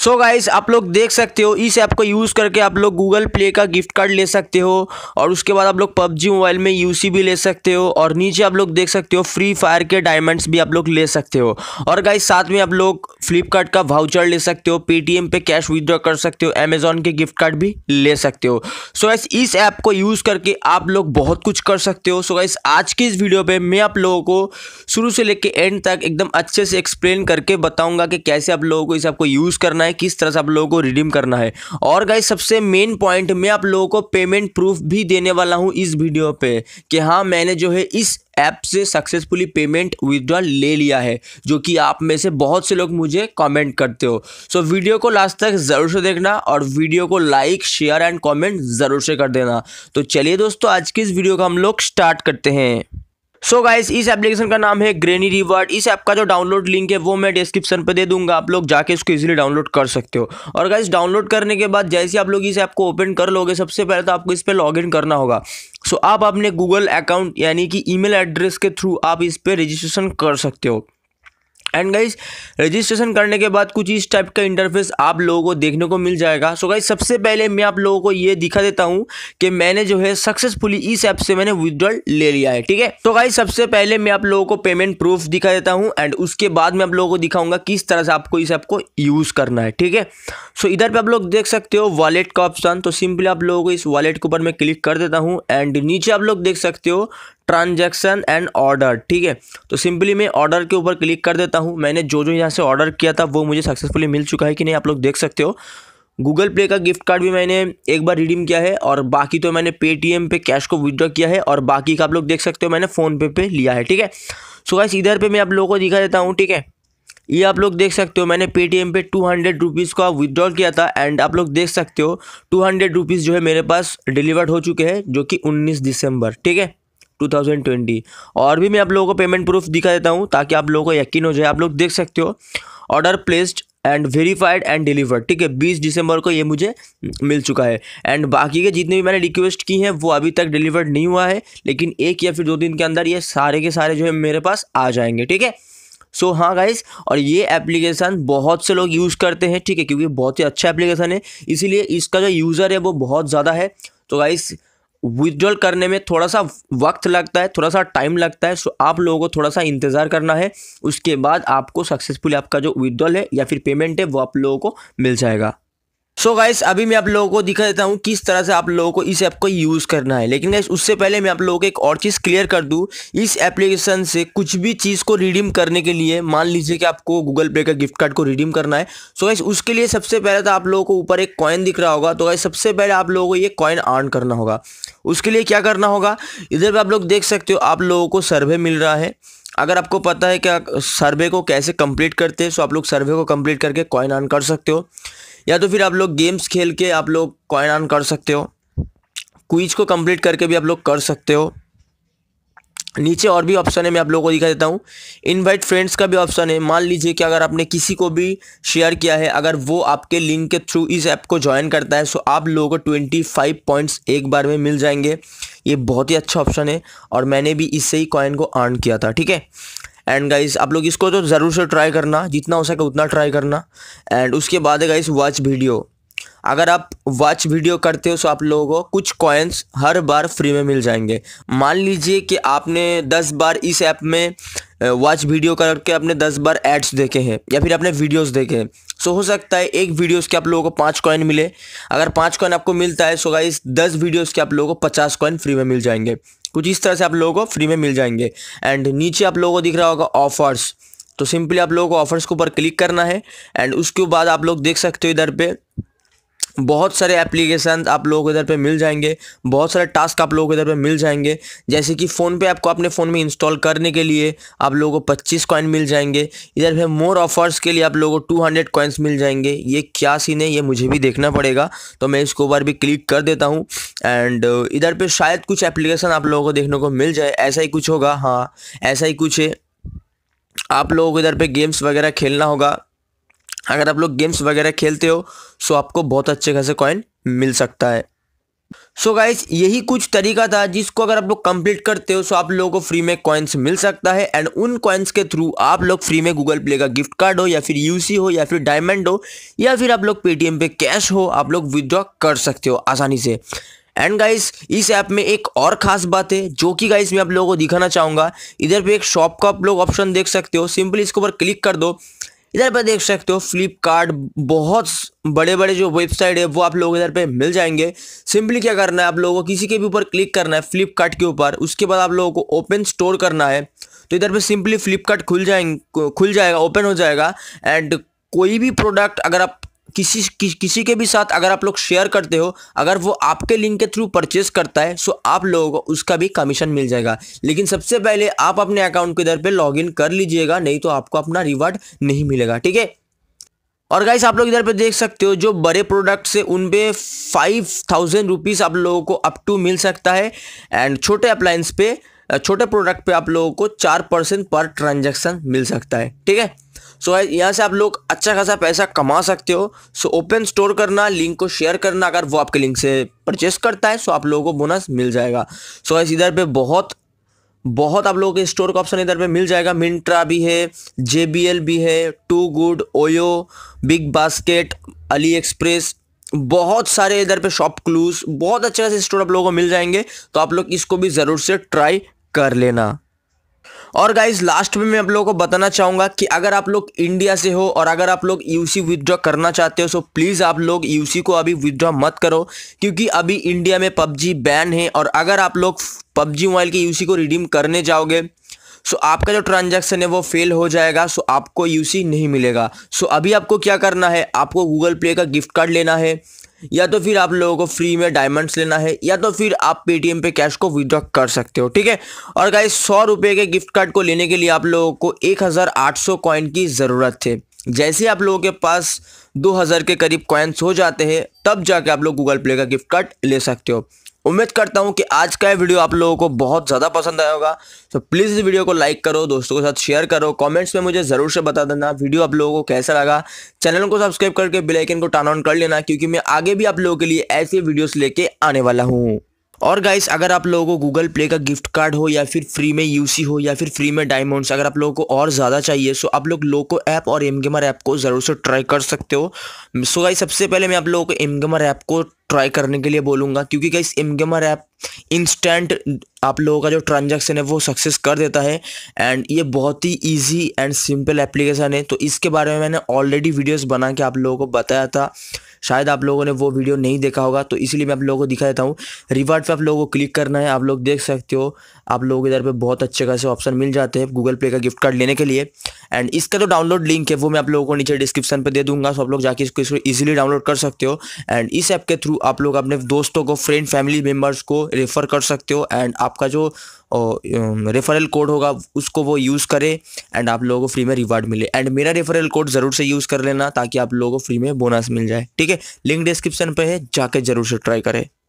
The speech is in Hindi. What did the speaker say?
सो so गाइस आप लोग देख सकते हो इस ऐप को यूज़ करके आप लोग गूगल प्ले का गिफ्ट कार्ड ले सकते हो और उसके बाद आप लोग पबजी मोबाइल में यूसी भी ले सकते हो और नीचे आप लोग देख सकते हो फ्री फायर के डायमंड्स भी आप लोग ले सकते हो और गाइस साथ में आप लोग फ्लिपकार्ट का वाउचर ले सकते हो पेटीएम पे कैश विदड्रॉ कर सकते हो अमेजोन के गिफ्ट कार्ड भी ले सकते हो सो so गाइस इस ऐप को यूज़ करके आप लोग बहुत कुछ कर सकते हो सो so गाइस आज की इस वीडियो पर मैं आप लोगों को शुरू से लेकर एंड तक एकदम अच्छे से एक्सप्लेन करके बताऊँगा कि कैसे आप लोगों को इस ऐप को यूज़ करना है है किस तरह से आप लोगों को रिडीम करना है और गाइज सबसे मेन पॉइंट मैं आप लोगों को पेमेंट प्रूफ भी देने वाला हूँ इस वीडियो पे कि हाँ मैंने जो है इस ऐप से सक्सेसफुली पेमेंट विदड्रॉल ले लिया है जो कि आप में से बहुत से लोग मुझे कमेंट करते हो सो so, वीडियो को लास्ट तक ज़रूर से देखना और वीडियो को लाइक शेयर एंड कमेंट ज़रूर से कर देना तो चलिए दोस्तों आज की इस वीडियो का हम लोग स्टार्ट करते हैं सो so गाइस इस एप्लीकेशन का नाम है ग्रेनी रिवर्ड इस ऐप का जो डाउनलोड लिंक है वो मैं डिस्क्रिप्शन पे दे दूंगा आप लोग जाके इसको इजीली डाउनलोड कर सकते हो और गाइस डाउनलोड करने के बाद जैसे आप लोग इस ऐप को ओपन कर लोगे सबसे पहले तो आपको इस पर लॉगिन करना होगा सो so आप अपने गूगल अकाउंट यानी कि ई एड्रेस के थ्रू आप इस पर रजिस्ट्रेशन कर सकते हो एंड गाइज रजिस्ट्रेशन करने के बाद कुछ इस टाइप का इंटरफेस आप लोगों को देखने को मिल जाएगा सो so गाइज सबसे पहले मैं आप लोगों को ये दिखा देता हूँ कि मैंने जो है सक्सेसफुली इस ऐप से मैंने विदड्रॉल ले लिया है ठीक है तो गाइज सबसे पहले मैं आप लोगों को पेमेंट प्रूफ दिखा देता हूँ एंड उसके बाद मैं आप लोगों को दिखाऊंगा किस तरह से आपको इस ऐप को यूज़ करना है ठीक है सो इधर पर आप लोग देख सकते हो वॉलेट का ऑप्शन तो सिंपली आप लोगों को इस वॉलेट के ऊपर मैं क्लिक कर देता हूँ एंड नीचे आप लोग देख सकते हो ट्रांजैक्शन एंड ऑर्डर ठीक है तो सिंपली मैं ऑर्डर के ऊपर क्लिक कर देता हूँ मैंने जो जो यहाँ से ऑर्डर किया था वो मुझे सक्सेसफुली मिल चुका है कि नहीं आप लोग देख सकते हो गूगल प्ले का गिफ्ट कार्ड भी मैंने एक बार रिडीम किया है और बाकी तो मैंने पेटीएम पे कैश को विदड्रॉ किया है और बाकी का आप लोग देख सकते हो मैंने फ़ोनपे पे लिया है ठीक है सो गाइस इधर पे मैं आप लोगों को दिखा देता हूँ ठीक है ये आप लोग देख सकते हो मैंने पेटीएम पे टू हंड्रेड रुपीज़ का विदड्रॉ किया था एंड आप लोग देख सकते हो टू हंड्रेड रुपीज़ जो है मेरे पास डिलीवर्ड हो चुके हैं जो कि उन्नीस दिसंबर ठीक है 2020 और भी मैं आप लोगों को पेमेंट प्रूफ दिखा देता हूँ ताकि आप लोगों को यकीन हो जाए आप लोग देख सकते हो order placed and verified and delivered ठीक है बीस दिसंबर को ये मुझे मिल चुका है एंड बाकी के जितने भी मैंने रिक्वेस्ट की हैं वो अभी तक डिलीवर्ड नहीं हुआ है लेकिन एक या फिर दो दिन के अंदर ये सारे के सारे जो है मेरे पास आ जाएंगे ठीक है सो so, हाँ गाइज़ और ये एप्लीकेशन बहुत से लोग यूज़ करते हैं ठीक है क्योंकि बहुत ही अच्छा एप्लीकेशन है इसीलिए इसका जो यूज़र है वो बहुत ज़्यादा है तो गाइज़ विदड्रॉल करने में थोड़ा सा वक्त लगता है थोड़ा सा टाइम लगता है सो आप लोगों को थोड़ा सा इंतज़ार करना है उसके बाद आपको सक्सेसफुली आपका जो विदड्रॉल है या फिर पेमेंट है वो आप लोगों को मिल जाएगा सो so गाइस अभी मैं आप लोगों को दिखा देता हूँ किस तरह से आप लोगों को इस ऐप को यूज़ करना है लेकिन गाइस उससे पहले मैं आप लोगों को एक और चीज़ क्लियर कर दूँ इस एप्लीकेशन से कुछ भी चीज़ को रिडीम करने के लिए मान लीजिए कि आपको गूगल पे का गिफ्ट कार्ड को रिडीम करना है सो so गाइस उसके लिए सबसे पहले तो आप लोगों को ऊपर एक कॉइन दिख रहा होगा तो गाइस सबसे पहले आप लोगों को ये कॉइन अर्न करना होगा उसके लिए क्या करना होगा इधर भी आप लोग देख सकते हो आप लोगों को सर्वे मिल रहा है अगर आपको पता है कि सर्वे को कैसे कंप्लीट करते हैं सो आप लोग सर्वे को कंप्लीट करके कॉइन अर्न कर सकते हो या तो फिर आप लोग गेम्स खेल के आप लोग कॉइन ऑन कर सकते हो क्विज को कंप्लीट करके भी आप लोग कर सकते हो नीचे और भी ऑप्शन है मैं आप लोगों को दिखा देता हूँ इनवाइट फ्रेंड्स का भी ऑप्शन है मान लीजिए कि अगर आपने किसी को भी शेयर किया है अगर वो आपके लिंक के थ्रू इस ऐप को ज्वाइन करता है सो आप लोगों को ट्वेंटी फाइव पॉइंट्स एक बार में मिल जाएंगे ये बहुत ही अच्छा ऑप्शन है और मैंने भी इससे ही कॉइन को अर्न किया था ठीक है एंड गाइस आप लोग इसको तो ज़रूर से ट्राई करना जितना हो सके उतना ट्राई करना एंड उसके बाद है गाइस वॉच वीडियो अगर आप वॉच वीडियो करते हो तो आप लोगों को कुछ कॉइन्स हर बार फ्री में मिल जाएंगे मान लीजिए कि आपने दस बार इस ऐप में वॉच वीडियो करके अपने दस बार एड्स देखे हैं या फिर अपने वीडियोस देखे हैं सो हो सकता है एक वीडियोस के आप लोगों को पाँच कॉइन मिले अगर पाँच कॉइन आपको मिलता है सो गाइस दस वीडियोस के आप लोगों को पचास कॉइन फ्री में मिल जाएंगे कुछ इस तरह से आप लोगों को फ्री में मिल जाएंगे एंड नीचे आप लोगों को दिख रहा होगा ऑफर्स तो सिंपली आप लोगों को ऑफर्स के ऊपर क्लिक करना है एंड उसके बाद आप लोग देख सकते हो इधर पे बहुत सारे एप्लीकेशन आप लोगों को इधर पे मिल जाएंगे बहुत सारे टास्क आप लोगों को इधर पे मिल जाएंगे जैसे कि फ़ोन पे आपको अपने फ़ोन में इंस्टॉल करने के लिए आप लोगों को 25 कॉइन मिल जाएंगे इधर पे मोर ऑफर्स के लिए आप लोगों को 200 कॉइन्स मिल जाएंगे ये क्या सीन है ये मुझे भी देखना पड़ेगा तो मैं इसको बार भी क्लिक कर देता हूँ एंड uh, इधर पर शायद कुछ एप्लीकेशन आप लोगों को देखने को मिल जाए ऐसा ही कुछ होगा हाँ ऐसा ही कुछ है आप लोगों को इधर पर गेम्स वगैरह खेलना होगा अगर आप लोग गेम्स वगैरह खेलते हो सो आपको बहुत अच्छे खासे कॉइन मिल सकता है सो so गाइज यही कुछ तरीका था जिसको अगर आप लोग कंप्लीट करते हो सो आप लोगों को फ्री में कॉइन्स मिल सकता है एंड उन कॉइन्स के थ्रू आप लोग फ्री में गूगल प्ले का गिफ्ट कार्ड हो या फिर यूसी हो या फिर डायमंड हो या फिर आप लोग पेटीएम पे कैश हो आप लोग विदड्रॉ कर सकते हो आसानी से एंड गाइस इस ऐप में एक और ख़ास बात है जो कि गाइस मैं आप लोगों को दिखाना चाहूँगा इधर पे एक शॉप का आप लोग ऑप्शन देख सकते हो सिंपली इसके ऊपर क्लिक कर दो इधर पर देख सकते हो फ्लिपकार्ट बहुत बड़े बड़े जो वेबसाइट है वो आप लोग इधर पे मिल जाएंगे सिंपली क्या करना है आप लोगों को किसी के भी ऊपर क्लिक करना है फ्लिपकार्ट के ऊपर उसके बाद आप लोगों को ओपन स्टोर करना है तो इधर पे सिंपली फ्लिपकार्ट खुल जाएंगे खुल जाएगा ओपन हो जाएगा एंड कोई भी प्रोडक्ट अगर आप किसी कि, किसी के भी साथ अगर आप लोग शेयर करते हो अगर वो आपके लिंक के थ्रू परचेस करता है सो आप लोगों को उसका भी कमीशन मिल जाएगा लेकिन सबसे पहले आप अपने अकाउंट के इधर पे लॉगिन कर लीजिएगा नहीं तो आपको अपना रिवार्ड नहीं मिलेगा ठीक है और गाइस आप लोग इधर पे देख सकते हो जो बड़े प्रोडक्ट है उन फाइव थाउजेंड रुपीज़ आप लोगों को अप टू मिल सकता है एंड छोटे अप्लायंस पे छोटे प्रोडक्ट पे आप लोगों को चार परसेंट पर ट्रांजेक्शन मिल सकता है ठीक है सो so, यहाँ से आप लोग अच्छा खासा पैसा कमा सकते हो सो ओपन स्टोर करना लिंक को शेयर करना अगर वो आपके लिंक से परचेस करता है सो आप लोगों को बोनस मिल जाएगा सो so, इधर पे बहुत बहुत आप लोगों के स्टोर का ऑप्शन इधर पे मिल जाएगा मिंट्रा भी है जे भी है too good OYO BigBasket AliExpress बहुत सारे इधर पे शॉप क्लूज बहुत अच्छे खासे स्टोर आप लोगों को मिल जाएंगे तो आप लोग इसको भी ज़रूर से ट्राई कर लेना और गाइज लास्ट में मैं आप लोगों को बताना चाहूँगा कि अगर आप लोग इंडिया से हो और अगर आप लोग यूसी विदड्रॉ करना चाहते हो सो प्लीज़ आप लोग यूसी को अभी विदड्रॉ मत करो क्योंकि अभी इंडिया में पबजी बैन है और अगर आप लोग पबजी मोबाइल के यूसी को रिडीम करने जाओगे सो आपका जो ट्रांजैक्शन है वो फेल हो जाएगा सो आपको यूसी नहीं मिलेगा सो अभी आपको क्या करना है आपको गूगल प्ले का गिफ्ट कार्ड लेना है या तो फिर आप लोगों को फ्री में डायमंड्स लेना है या तो फिर आप पेटीएम पे कैश को विदड्रॉ कर सकते हो ठीक है और गाइस सौ रुपये के गिफ्ट कार्ड को लेने के लिए आप लोगों को एक हज़ार आठ सौ कॉइन की ज़रूरत है जैसे आप लोगों के पास दो हज़ार के करीब कॉइन्स हो जाते हैं तब जाके आप लोग गूगल प्ले का गिफ्ट कार्ड ले सकते हो उम्मीद करता हूँ कि आज का वीडियो आप लोगों को बहुत ज़्यादा पसंद आया होगा तो प्लीज़ इस वीडियो को लाइक करो दोस्तों के साथ शेयर करो कमेंट्स में मुझे ज़रूर से बता देना वीडियो आप लोगों को कैसा लगा चैनल को सब्सक्राइब करके बेल आइकन को टर्न ऑन कर लेना क्योंकि मैं आगे भी आप लोगों के लिए ऐसे वीडियोस लेके आने वाला हूँ और गाइस अगर आप लोगों को गूगल प्ले का गिफ्ट कार्ड हो या फिर फ्री में यूसी हो या फिर फ्री में डायमंड्स अगर आप लोगों को और ज़्यादा चाहिए सो आप लोग लोको ऐप और एम ऐप को ज़रूर से ट्राई कर सकते हो सो गाइस सबसे पहले मैं आप लोगों को एम ऐप को ट्राई करने के लिए बोलूँगा क्योंकि इस एमगेमर ऐप इंस्टेंट आप लोगों का जो ट्रांजैक्शन है वो सक्सेस कर देता है एंड ये बहुत ही इजी एंड सिंपल एप्लीकेशन है तो इसके बारे में मैंने ऑलरेडी वीडियोस बना के आप लोगों को बताया था शायद आप लोगों ने वो वीडियो नहीं देखा होगा तो इसलिए मैं आप लोगों को दिखा देता हूँ रिवार्ड पर आप लोगों को क्लिक करना है आप लोग देख सकते हो आप लोगों को इधर पर बहुत अच्छे खासे ऑप्शन मिल जाते हैं गूगल पे का गिफ्ट कार्ड लेने के लिए एंड इसका जो डाउनलोड लिंक है वो मैं आप लोगों को नीचे डिस्क्रिप्शन पर दे दूंगा सो आप लोग जाके इसको इसको ईजिली डाउनलोड कर सकते हो एंड इस ऐप के थ्रू आप लोग अपने दोस्तों को फ्रेंड फैमिली मेम्बर्स को रेफ़र कर सकते हो एंड आपका जो रेफरल कोड होगा उसको वो यूज़ करें एंड आप लोगों को फ्री में रिवार्ड मिले एंड मेरा रेफरल कोड ज़रूर से यूज़ कर लेना ताकि आप लोगों को फ्री में बोनस मिल जाए ठीक है लिंक डिस्क्रिप्शन पर है जाके ज़रूर से ट्राई करें